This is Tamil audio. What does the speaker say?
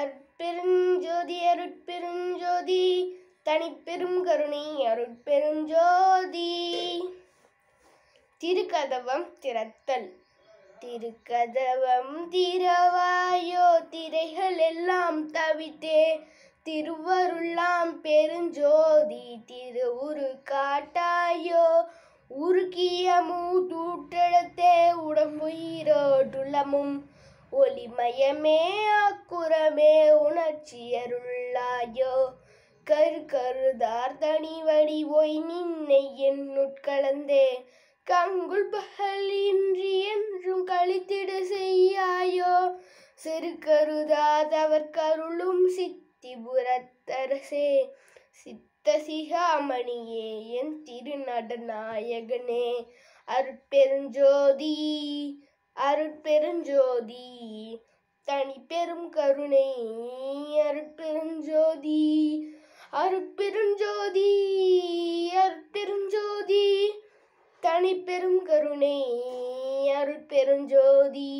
அற்பெருஞ்சோதி அருட்பெருஞ்சோதி தனிப்பெரும் கருணை அருட்பெருஞ்சோதி திருக்கதவம் திறத்தல் திருக்கதவம் திறவாயோ திரைகள் எல்லாம் தவித்தே திருவருளாம் பெருஞ்சோதி திருவுரு காட்டாயோ உருக்கிய மூட்டூட்டெழுத்தே உடம்புயிரோடுள்ளமும் ஒளிமயமே ஆக்கு காட்சியருள்ளாயோ கரு கருதார் தனி வடி ஒய் நின்னை என் உட்கலந்தே கங்குள் பகல் இன்றி என்றும் கழித்திட செய்யாயோ சிறு கருதாதவர் கருளும் சித்தி சித்திபுரத்தரசே சித்த சிகாமணியே என் திருநடநாயகனே அருட்பெருஞ்சோதி அருட்பெருஞ்சோதி தனி பெரும் கருணை அருட்பெருஞ்சோதி அருட்பெருஞ்சோதி அருட்பெருஞ்சோதி தனிப்பெரும் கருணை அருட்பெருஞ்சோதி